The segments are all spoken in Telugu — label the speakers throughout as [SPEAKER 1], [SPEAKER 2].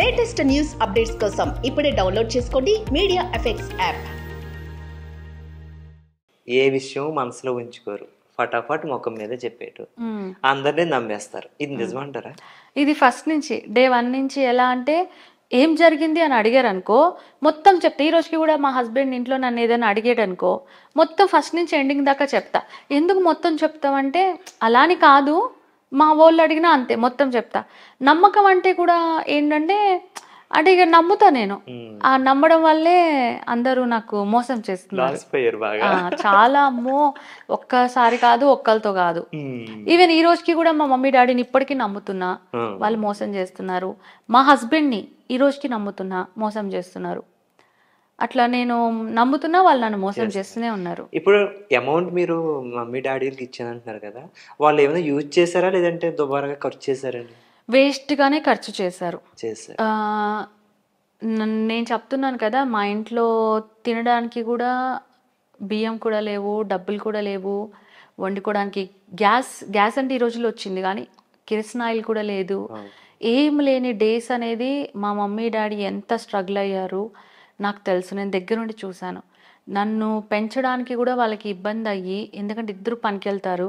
[SPEAKER 1] లేటెస్ట్ న్యూస్ అప్డేట్స్ కోసం ఇప్పుడే డౌన్లోడ్ చేసుకోండి మీడియా ఎఫెక్ట్స్ యాప్
[SPEAKER 2] ఏ విషయం మనసులో ఉంచుకోరు ఫటాఫట్ ముఖం మీద చెప్పేటు అందరినీ నమ్మేస్తారు ఇది నిజమంటారా
[SPEAKER 1] ఇది ఫస్ట్ నుంచి డే వన్ నుంచి ఎలా అంటే ఏం జరిగింది అని అడిగారు అనుకో మొత్తం చెప్తా ఈ రోజుకి కూడా మా హస్బెండ్ ఇంట్లో నన్ను ఏదైనా అడిగాడు అనుకో మొత్తం ఫస్ట్ నుంచి ఎండింగ్ దాకా చెప్తా ఎందుకు మొత్తం చెప్తామంటే అలానే కాదు మా వాళ్ళు అడిగినా అంతే మొత్తం చెప్తా నమ్మకం అంటే కూడా ఏంటంటే అంటే ఇక నమ్ముతా నేను ఆ నమ్మడం వల్లే అందరూ నాకు మోసం
[SPEAKER 2] చేస్తున్నారు
[SPEAKER 1] చాలా అమ్మో ఒక్కసారి కాదు ఒక్కరితో కాదు ఈవెన్ ఈ రోజుకి కూడా మా మమ్మీ డాడీని ఇప్పటికీ నమ్ముతున్నా వాళ్ళు మోసం చేస్తున్నారు మా హస్బెండ్ని ఈ రోజుకి నమ్ముతున్నా మోసం చేస్తున్నారు అట్లా నేను నమ్ముతున్నా వాళ్ళు నన్ను మోసం చేస్తూనే ఉన్నారు
[SPEAKER 2] ఇప్పుడు అమౌంట్ మీరు మమ్మీ డాడీలకి అంటున్నారు కదా వాళ్ళు ఏమైనా యూజ్ చేశారా లేదంటే దుబారాగా ఖర్చు వేస్ట్
[SPEAKER 1] వేస్ట్గానే ఖర్చు చేశారు నేను చెప్తున్నాను కదా మా ఇంట్లో తినడానికి కూడా బియ్యం కూడా లేవు డబ్బులు కూడా లేవు వండుకోవడానికి గ్యాస్ గ్యాస్ అంటే ఈ రోజుల్లో వచ్చింది కానీ ఆయిల్ కూడా లేదు ఏం లేని డేస్ అనేది మా మమ్మీ డాడీ ఎంత స్ట్రగుల్ అయ్యారు నాకు తెలుసు నేను దగ్గరుండి చూశాను నన్ను పెంచడానికి కూడా వాళ్ళకి ఇబ్బంది అయ్యి ఎందుకంటే ఇద్దరు పనికెళ్తారు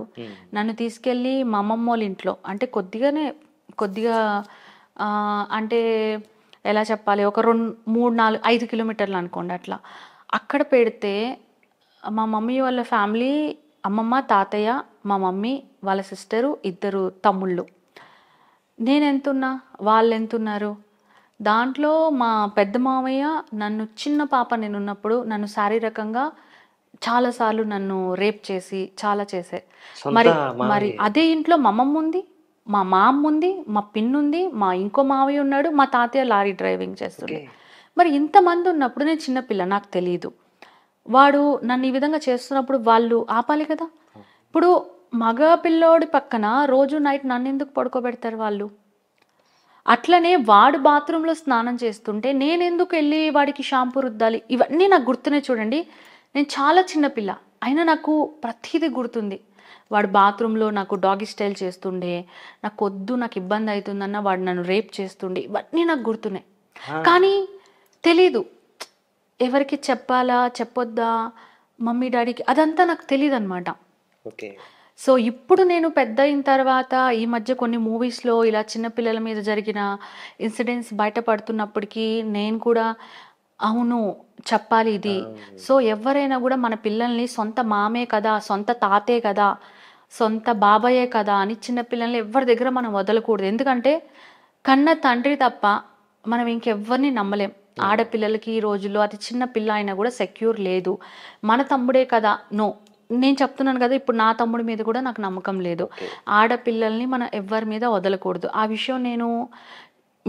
[SPEAKER 1] నన్ను తీసుకెళ్ళి మా అమ్మమ్మ వాళ్ళ ఇంట్లో అంటే కొద్దిగానే కొద్దిగా అంటే ఎలా చెప్పాలి ఒక రెండు మూడు నాలుగు ఐదు కిలోమీటర్లు అనుకోండి అట్లా అక్కడ పెడితే మా మమ్మీ వాళ్ళ ఫ్యామిలీ అమ్మమ్మ తాతయ్య మా మమ్మీ వాళ్ళ సిస్టరు ఇద్దరు తమ్ముళ్ళు నేను ఎంతున్నా వాళ్ళు ఎంతున్నారు దాంట్లో మా పెద్ద మామయ్య నన్ను చిన్న పాప నేనున్నప్పుడు నన్ను శారీరకంగా చాలాసార్లు నన్ను రేప్ చేసి చాలా చేసే మరి మరి అదే ఇంట్లో మా అమ్మమ్మ ఉంది మా మామ్ ఉంది మా పిన్నుంది మా ఇంకో మావయ్య ఉన్నాడు మా తాతయ్య లారీ డ్రైవింగ్ చేస్తుండే మరి ఇంతమంది ఉన్నప్పుడు నేను చిన్నపిల్ల నాకు తెలియదు వాడు నన్ను ఈ విధంగా చేస్తున్నప్పుడు వాళ్ళు ఆపాలి కదా ఇప్పుడు మగ పిల్లోడి పక్కన రోజు నైట్ నన్ను ఎందుకు పడుకోబెడతారు వాళ్ళు అట్లనే వాడు బాత్రూంలో స్నానం చేస్తుంటే నేను ఎందుకు వెళ్ళి వాడికి షాంపూ రుద్దాలి ఇవన్నీ నాకు గుర్తునే చూడండి నేను చాలా చిన్నపిల్ల అయినా నాకు ప్రతిదీ గుర్తుంది వాడు బాత్రూంలో నాకు డాగీ స్టైల్ చేస్తుండే నాకు వద్దు నాకు ఇబ్బంది అవుతుందన్న వాడు నన్ను రేప్ చేస్తుండే ఇవన్నీ నాకు గుర్తున్నాయి కానీ తెలీదు ఎవరికి చెప్పాలా చెప్పొద్దా మమ్మీ డాడీకి అదంతా నాకు తెలియదు అనమాట సో ఇప్పుడు నేను పెద్ద అయిన తర్వాత ఈ మధ్య కొన్ని మూవీస్లో ఇలా చిన్నపిల్లల మీద జరిగిన ఇన్సిడెంట్స్ బయటపడుతున్నప్పటికీ నేను కూడా అవును చెప్పాలి ఇది సో ఎవరైనా కూడా మన పిల్లల్ని సొంత మామే కదా సొంత తాతే కదా సొంత బాబాయే కదా అని చిన్నపిల్లల్ని ఎవరి దగ్గర మనం వదలకూడదు ఎందుకంటే కన్న తండ్రి తప్ప మనం ఇంకెవ్వరిని నమ్మలేం ఆడపిల్లలకి ఈ రోజుల్లో అతి చిన్న పిల్ల అయినా కూడా సెక్యూర్ లేదు మన తమ్ముడే కదా నో నేను చెప్తున్నాను కదా ఇప్పుడు నా తమ్ముడి మీద కూడా నాకు నమ్మకం లేదు ఆడపిల్లల్ని మనం ఎవరి మీద వదలకూడదు ఆ విషయం నేను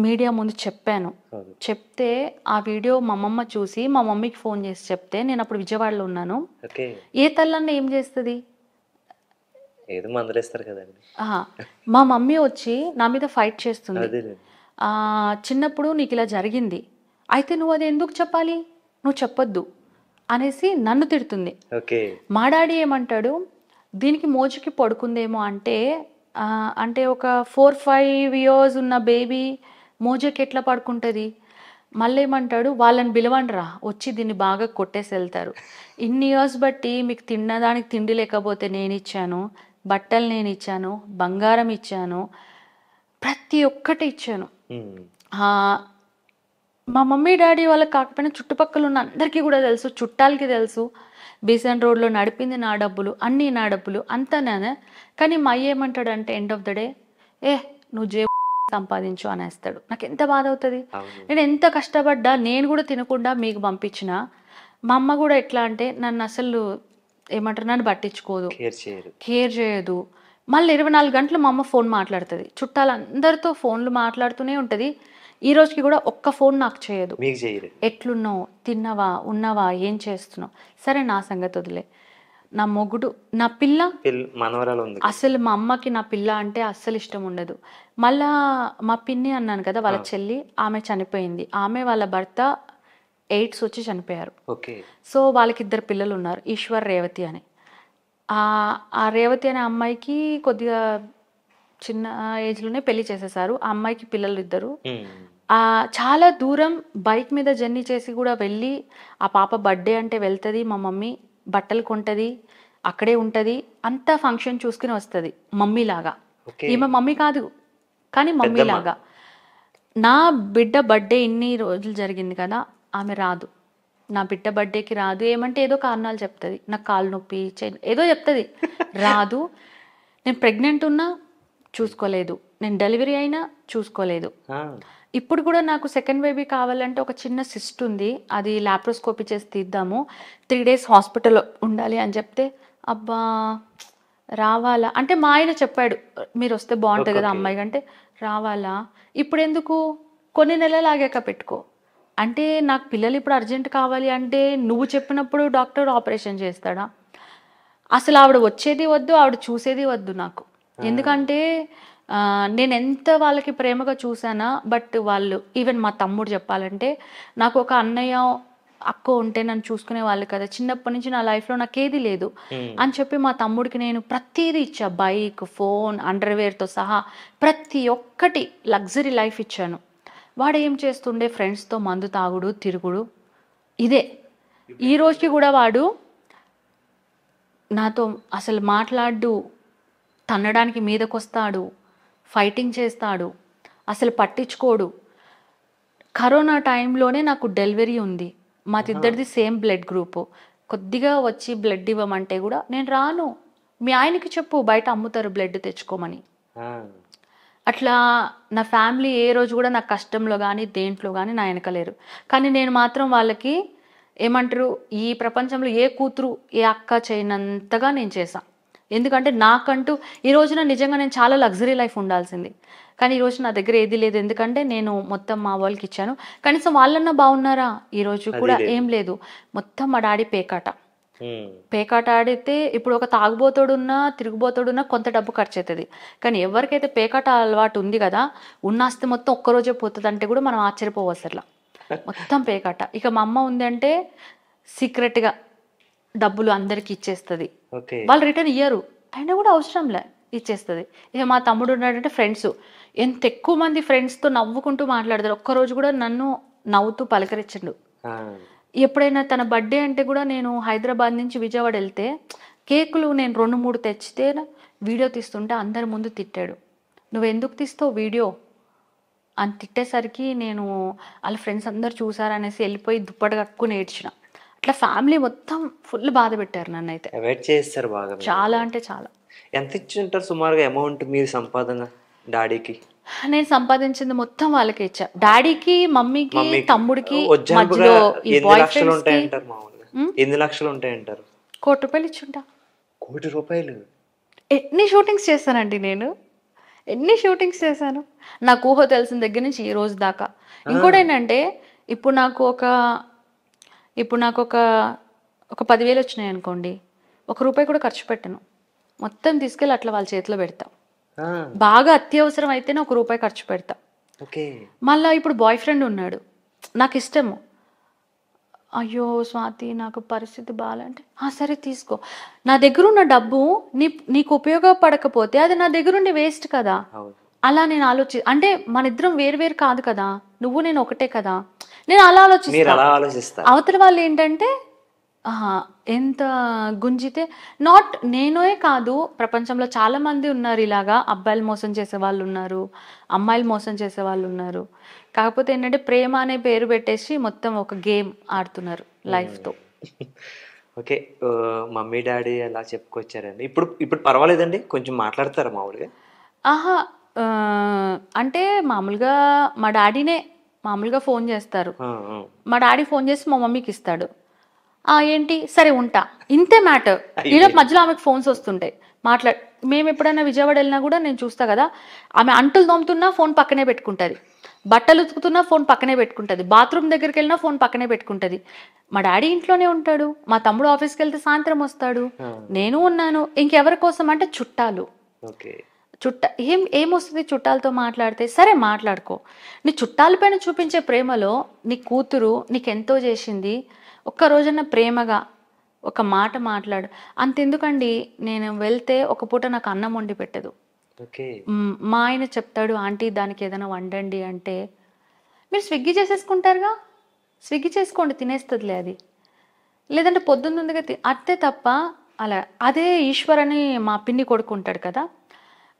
[SPEAKER 1] మీడియా ముందు చెప్పాను చెప్తే ఆ వీడియో మా అమ్మమ్మ చూసి మా మమ్మీకి ఫోన్ చేసి చెప్తే నేను అప్పుడు విజయవాడలో ఉన్నాను ఏ తల్లన్న ఏం చేస్తుంది మా మమ్మీ వచ్చి నా మీద ఫైట్ చేస్తుంది చిన్నప్పుడు నీకు ఇలా జరిగింది అయితే నువ్వు అది ఎందుకు చెప్పాలి నువ్వు చెప్పొద్దు అనేసి నన్ను తిడుతుంది మా డాడీ ఏమంటాడు దీనికి మోజుకి పడుకుందేమో అంటే అంటే ఒక ఫోర్ ఫైవ్ ఇయర్స్ ఉన్న బేబీ మోజకి ఎట్లా పడుకుంటుంది మళ్ళీ ఏమంటాడు వాళ్ళని పిలవండిరా వచ్చి దీన్ని బాగా కొట్టేసి వెళ్తారు ఇన్ని ఇయర్స్ బట్టి మీకు తిన్నదానికి తిండి లేకపోతే నేను ఇచ్చాను బట్టలు నేను ఇచ్చాను బంగారం ఇచ్చాను ప్రతి ఒక్కటి ఇచ్చాను మా మమ్మీ డాడీ వాళ్ళకి కాకపోయినా చుట్టుపక్కల ఉన్న అందరికీ కూడా తెలుసు చుట్టాలకి తెలుసు బీసెన్ రోడ్లో నడిపింది నా డబ్బులు అన్నీ నా డబ్బులు అంతానే కానీ మా ఏమంటాడంటే ఎండ్ ఆఫ్ ద డే ఏ నువ్వు జే సంపాదించు అనేస్తాడు నాకు ఎంత బాధ అవుతుంది నేను ఎంత కష్టపడ్డా నేను కూడా తినకుండా మీకు పంపించిన మా అమ్మ కూడా ఎట్లా అంటే నన్ను అసలు ఏమంటారు నన్ను పట్టించుకోదు కేర్ చేయదు మళ్ళీ ఇరవై నాలుగు గంటలు మా అమ్మ ఫోన్ మాట్లాడుతుంది చుట్టాలందరితో ఫోన్లు మాట్లాడుతూనే ఉంటుంది ఈ రోజుకి కూడా ఒక్క ఫోన్ నాకు చేయదు
[SPEAKER 2] ఎట్లున్నో
[SPEAKER 1] ఎట్లున్నావు తిన్నావా ఉన్నవా ఏం చేస్తున్నావు సరే నా సంగతి వదిలే నా మొగుడు నా పిల్ల అసలు మా అమ్మకి నా పిల్ల అంటే అస్సలు ఇష్టం ఉండదు మళ్ళా మా పిన్ని అన్నాను కదా వాళ్ళ చెల్లి ఆమె చనిపోయింది ఆమె వాళ్ళ భర్త ఎయిడ్స్ వచ్చి చనిపోయారు సో వాళ్ళకి ఇద్దరు పిల్లలు ఉన్నారు ఈశ్వర్ రేవతి అని ఆ రేవతి అనే అమ్మాయికి కొద్దిగా చిన్న ఏజ్లోనే పెళ్లి చేసేసారు ఆ అమ్మాయికి పిల్లలు ఇద్దరు ఆ చాలా దూరం బైక్ మీద జర్నీ చేసి కూడా వెళ్ళి ఆ పాప బర్త్డే అంటే వెళ్తుంది మా మమ్మీ బట్టలు కొంటది అక్కడే ఉంటది అంతా ఫంక్షన్ చూసుకుని వస్తుంది మమ్మీ లాగా ఈమె మమ్మీ కాదు కానీ మమ్మీ లాగా నా బిడ్డ బర్త్డే ఇన్ని రోజులు జరిగింది కదా ఆమె రాదు నా బిడ్డ బర్త్డేకి రాదు ఏమంటే ఏదో కారణాలు చెప్తుంది నాకు కాళ్ళు నొప్పి ఏదో చెప్తుంది రాదు నేను ప్రెగ్నెంట్ ఉన్నా చూసుకోలేదు నేను డెలివరీ అయినా చూసుకోలేదు ఇప్పుడు కూడా నాకు సెకండ్ బేబీ కావాలంటే ఒక చిన్న సిస్ట్ ఉంది అది లాప్రోస్కోపీ చేసి తీద్దాము త్రీ డేస్ హాస్పిటల్ ఉండాలి అని చెప్తే అబ్బా రావాలా అంటే మా ఆయన చెప్పాడు మీరు వస్తే బాగుంటుంది కదా అమ్మాయి అంటే రావాలా ఇప్పుడు ఎందుకు కొన్ని నెలలు ఆగాక పెట్టుకో అంటే నాకు పిల్లలు ఇప్పుడు అర్జెంట్ కావాలి అంటే నువ్వు చెప్పినప్పుడు డాక్టర్ ఆపరేషన్ చేస్తాడా అసలు ఆవిడ వచ్చేది వద్దు ఆవిడ చూసేది వద్దు నాకు ఎందుకంటే నేను ఎంత వాళ్ళకి ప్రేమగా చూసానా బట్ వాళ్ళు ఈవెన్ మా తమ్ముడు చెప్పాలంటే నాకు ఒక అన్నయ్య అక్క ఉంటే నన్ను చూసుకునే వాళ్ళు కదా చిన్నప్పటి నుంచి నా లైఫ్లో ఏది లేదు అని చెప్పి మా తమ్ముడికి నేను ప్రతిదీ ఇచ్చా బైక్ ఫోన్ అండర్వేర్తో సహా ప్రతి ఒక్కటి లగ్జరీ లైఫ్ ఇచ్చాను వాడు ఏం చేస్తుండే ఫ్రెండ్స్తో మందు తాగుడు తిరుగుడు ఇదే ఈ రోజుకి కూడా వాడు నాతో అసలు మాట్లాడు తన్నడానికి మీదకొస్తాడు ఫైటింగ్ చేస్తాడు అసలు పట్టించుకోడు కరోనా టైంలోనే నాకు డెలివరీ ఉంది మాదిద్దరిది సేమ్ బ్లడ్ గ్రూప్ కొద్దిగా వచ్చి బ్లడ్ ఇవ్వమంటే కూడా నేను రాను మీ ఆయనకి చెప్పు బయట అమ్ముతారు బ్లడ్ తెచ్చుకోమని అట్లా నా ఫ్యామిలీ ఏ రోజు కూడా నా కష్టంలో కానీ దేంట్లో కానీ నా వెనకలేరు కానీ నేను మాత్రం వాళ్ళకి ఏమంటారు ఈ ప్రపంచంలో ఏ కూతురు ఏ అక్క చేయనంతగా నేను చేశాను ఎందుకంటే నాకంటూ ఈ రోజున నిజంగా నేను చాలా లగ్జరీ లైఫ్ ఉండాల్సింది కానీ ఈ రోజు నా దగ్గర ఏది లేదు ఎందుకంటే నేను మొత్తం మా వాళ్ళకి ఇచ్చాను కనీసం వాళ్ళన్నా బాగున్నారా ఈ రోజు కూడా ఏం లేదు మొత్తం మా డాడీ పేకాట పేకాట ఆడితే ఇప్పుడు ఒక తాగుబోతోడున్నా తిరుగుబోతోడున్నా కొంత డబ్బు ఖర్చు అవుతుంది కానీ ఎవరికైతే పేకాట అలవాటు ఉంది కదా ఉన్నాస్తి మొత్తం ఒక్కరోజే పోతుంది అంటే కూడా మనం అట్లా మొత్తం పేకాట ఇక మా అమ్మ ఉందంటే సీక్రెట్గా డబ్బులు అందరికి ఇచ్చేస్తుంది వాళ్ళు రిటర్న్ ఇయ్యరు అయినా కూడా అవసరంలే ఇచ్చేస్తుంది ఇక మా తమ్ముడు ఉన్నాడంటే ఫ్రెండ్స్ ఎంత ఎక్కువ మంది ఫ్రెండ్స్తో నవ్వుకుంటూ మాట్లాడతారు ఒక్కరోజు కూడా నన్ను నవ్వుతూ పలకరించండు ఎప్పుడైనా తన బర్త్డే అంటే కూడా నేను హైదరాబాద్ నుంచి విజయవాడ వెళ్తే కేకులు నేను రెండు మూడు తెచ్చితే వీడియో తీస్తుంటే అందరి ముందు తిట్టాడు నువ్వు ఎందుకు తీస్తావు వీడియో అని తిట్టేసరికి నేను వాళ్ళ ఫ్రెండ్స్ అందరు చూసారనేసి వెళ్ళిపోయి దుప్పటి కట్టుకుని ఏడ్చిన అట్లా ఫ్యామిలీ మొత్తం ఫుల్ బాధ పెట్టారు నన్ను అయితే
[SPEAKER 2] వెయిట్ చేస్తారు బాగా చాలా అంటే చాలా ఎంత ఇచ్చింటారు సుమారుగా అమౌంట్ మీరు సంపాదన డాడీకి
[SPEAKER 1] నేను సంపాదించింది మొత్తం వాళ్ళకి ఇచ్చా డాడీకి మమ్మీకి తమ్ముడికి మధ్యలో లక్షలు
[SPEAKER 2] ఎన్ని లక్షలు ఉంటాయంటారు
[SPEAKER 1] కోటి రూపాయలు ఇచ్చుంటా
[SPEAKER 2] కోటి రూపాయలు
[SPEAKER 1] ఎన్ని షూటింగ్స్ చేస్తానండి నేను ఎన్ని షూటింగ్స్ చేశాను నాకు ఊహ తెలిసిన దగ్గర నుంచి ఈ రోజు దాకా ఇంకోటి ఏంటంటే ఇప్పుడు నాకు ఒక ఇప్పుడు నాకు ఒక ఒక పదివేలు వచ్చినాయి అనుకోండి ఒక రూపాయి కూడా ఖర్చు పెట్టను మొత్తం తీసుకెళ్ళి అట్లా వాళ్ళ చేతిలో పెడతా బాగా అత్యవసరం అయితేనే ఒక రూపాయి ఖర్చు పెడతా మళ్ళీ ఇప్పుడు బాయ్ ఫ్రెండ్ ఉన్నాడు నాకు ఇష్టము అయ్యో స్వాతి నాకు పరిస్థితి బాగాలంటే సరే తీసుకో నా దగ్గర ఉన్న డబ్బు నీ నీకు ఉపయోగపడకపోతే అది నా దగ్గర ఉండి వేస్ట్ కదా అలా నేను ఆలోచి అంటే మన ఇద్దరం వేరు వేరు కాదు కదా నువ్వు నేను ఒకటే కదా నేను అలా ఆలోచిస్తాను అవతల వాళ్ళు ఏంటంటే ఆహా, ఎంత గుంజితే నాట్ నేనే కాదు ప్రపంచంలో చాలా మంది ఉన్నారు ఇలాగా అబ్బాయిలు మోసం చేసే వాళ్ళు ఉన్నారు అమ్మాయిలు మోసం చేసే వాళ్ళు ఉన్నారు కాకపోతే ఏంటంటే ప్రేమ అనే పేరు పెట్టేసి మొత్తం ఒక గేమ్ ఆడుతున్నారు లైఫ్తో
[SPEAKER 2] ఓకే మమ్మీ డాడీ అలా చెప్పుకొచ్చారండి ఇప్పుడు ఇప్పుడు పర్వాలేదండి కొంచెం మాట్లాడతారా మామూలుగా
[SPEAKER 1] ఆహా అంటే మామూలుగా మా డాడీనే మామూలుగా ఫోన్ చేస్తారు మా డాడీ ఫోన్ చేసి మా మమ్మీకి ఇస్తాడు ఆ ఏంటి సరే ఉంటా ఇంతే మ్యాటర్ ఈరోజు మధ్యలో ఆమెకు ఫోన్స్ వస్తుంటాయి మాట్లాడు మేము ఎప్పుడైనా విజయవాడ వెళ్ళినా కూడా నేను చూస్తా కదా ఆమె అంటులు తోముతున్నా ఫోన్ పక్కనే పెట్టుకుంటుంది బట్టలు ఉతుకుతున్నా ఫోన్ పక్కనే పెట్టుకుంటుంది బాత్రూమ్ దగ్గరికి వెళ్ళినా ఫోన్ పక్కనే పెట్టుకుంటుంది మా డాడీ ఇంట్లోనే ఉంటాడు మా తమ్ముడు ఆఫీస్కి వెళ్తే సాయంత్రం వస్తాడు నేను ఉన్నాను ఇంకెవరి కోసం అంటే చుట్టాలు చుట్ట ఏం ఏమొస్తుంది చుట్టాలతో మాట్లాడితే సరే మాట్లాడుకో నీ చుట్టాల పైన చూపించే ప్రేమలో నీ కూతురు నీకెంతో చేసింది ఒక్క రోజున ప్రేమగా ఒక మాట మాట్లాడు అంతెందుకండి నేను వెళ్తే ఒక పూట నాకు అన్నం వండి పెట్టదు మా ఆయన చెప్తాడు ఆంటీ దానికి ఏదైనా వండండి అంటే మీరు స్విగ్గీ చేసేసుకుంటారుగా స్విగ్గీ చేసుకోండి తినేస్తుందిలే అది లేదంటే పొద్దున్నుందిగా అత్తే తప్ప అలా అదే ఈశ్వర్ అని మా పిన్ని కొడుకుంటాడు కదా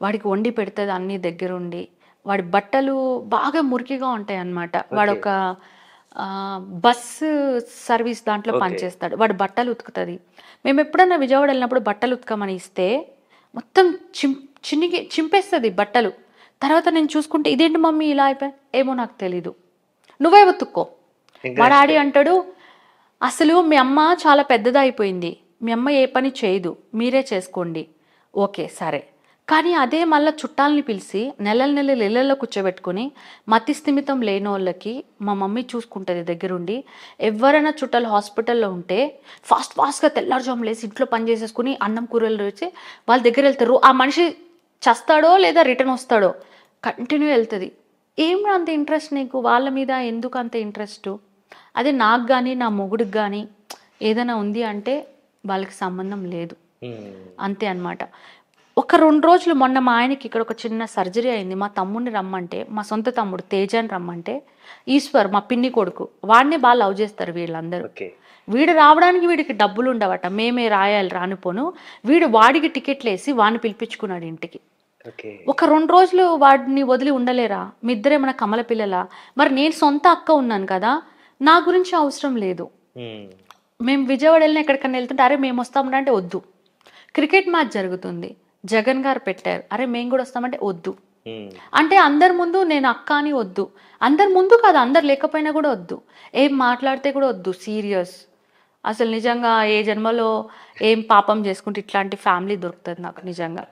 [SPEAKER 1] వాడికి వండి పెడుతుంది అన్ని దగ్గరుండి వాడి బట్టలు బాగా మురికిగా ఉంటాయి అనమాట వాడొక బస్సు సర్వీస్ దాంట్లో పనిచేస్తాడు వాడు బట్టలు ఉతుకుతుంది మేము ఎప్పుడన్నా విజయవాడ వెళ్ళినప్పుడు బట్టలు ఉతకమని ఇస్తే మొత్తం చిం చిన్నికి చింపేస్తుంది బట్టలు తర్వాత నేను చూసుకుంటే ఇదేంటి మమ్మీ ఇలా అయిపోయి ఏమో నాకు తెలీదు నువ్వే ఉతుక్కో మా డాడీ అంటాడు అసలు మీ అమ్మ చాలా పెద్దదైపోయింది మీ అమ్మ ఏ పని చేయదు మీరే చేసుకోండి ఓకే సరే కానీ అదే మళ్ళీ చుట్టాలని పిలిచి నెల నెలలు ఇళ్ళల్లో కూర్చోబెట్టుకుని మతి స్థిమితం లేని వాళ్ళకి మా మమ్మీ చూసుకుంటుంది దగ్గరుండి ఎవరైనా చుట్టాలు హాస్పిటల్లో ఉంటే ఫాస్ట్ ఫాస్ట్గా తెల్లారుజాము లేసి ఇంట్లో పని చేసేసుకుని అన్నం కూరలు వచ్చి వాళ్ళ దగ్గర వెళ్తారు ఆ మనిషి చస్తాడో లేదా రిటర్న్ వస్తాడో కంటిన్యూ వెళ్తుంది ఏం అంత ఇంట్రెస్ట్ నీకు వాళ్ళ మీద ఎందుకు అంత ఇంట్రెస్ట్ అదే నాకు కానీ నా మొగుడికి కానీ ఏదైనా ఉంది అంటే వాళ్ళకి సంబంధం లేదు అంతే అనమాట ఒక రెండు రోజులు మొన్న మా ఆయనకి ఇక్కడ ఒక చిన్న సర్జరీ అయింది మా తమ్ముడిని రమ్మంటే మా సొంత తమ్ముడు తేజాన్ని రమ్మంటే ఈశ్వర్ మా పిన్ని కొడుకు వాడిని బాగా లవ్ చేస్తారు వీళ్ళందరూ వీడు రావడానికి వీడికి డబ్బులు ఉండవట మేమే రాయాలి రానిపోను వీడు వాడికి టికెట్లు వేసి వాడిని పిలిపించుకున్నాడు ఇంటికి ఒక రెండు రోజులు వాడిని వదిలి ఉండలేరా మీ మన కమల పిల్లలా మరి నేను సొంత అక్క ఉన్నాను కదా నా గురించి అవసరం లేదు మేము విజయవాడ వెళ్ళిన ఎక్కడికన్నా వెళ్తుంటే అరే మేము వస్తామంటే వద్దు క్రికెట్ మ్యాచ్ జరుగుతుంది జగన్ గారు పెట్టారు అరే మేము కూడా వస్తామంటే వద్దు అంటే అందరి ముందు నేను అక్క అని వద్దు అందరి ముందు కాదు అందరు లేకపోయినా కూడా వద్దు ఏం మాట్లాడితే కూడా వద్దు సీరియస్ అసలు నిజంగా ఏ జన్మలో ఏం పాపం చేసుకుంటే ఇట్లాంటి ఫ్యామిలీ దొరుకుతుంది నాకు నిజంగా